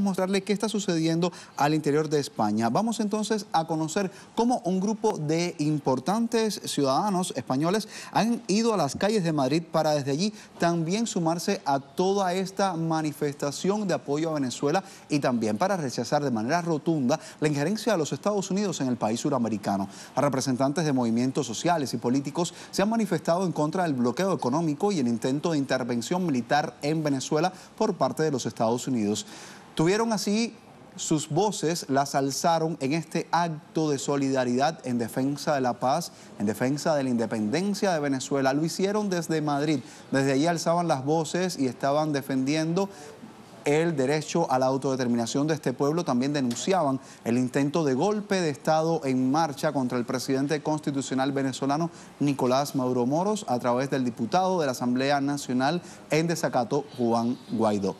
mostrarle qué está sucediendo al interior de España. Vamos entonces a conocer cómo un grupo de importantes ciudadanos españoles han ido a las calles de Madrid para desde allí también sumarse a toda esta manifestación de apoyo a Venezuela y también para rechazar de manera rotunda la injerencia de los Estados Unidos en el país suramericano. A representantes de movimientos sociales y políticos se han manifestado en contra del bloqueo económico y el intento de intervención militar en Venezuela por parte de los Estados Unidos. Tuvieron así sus voces, las alzaron en este acto de solidaridad en defensa de la paz, en defensa de la independencia de Venezuela. Lo hicieron desde Madrid. Desde allí alzaban las voces y estaban defendiendo el derecho a la autodeterminación de este pueblo, también denunciaban el intento de golpe de Estado en marcha contra el presidente constitucional venezolano Nicolás Maduro Moros a través del diputado de la Asamblea Nacional en desacato Juan Guaidó.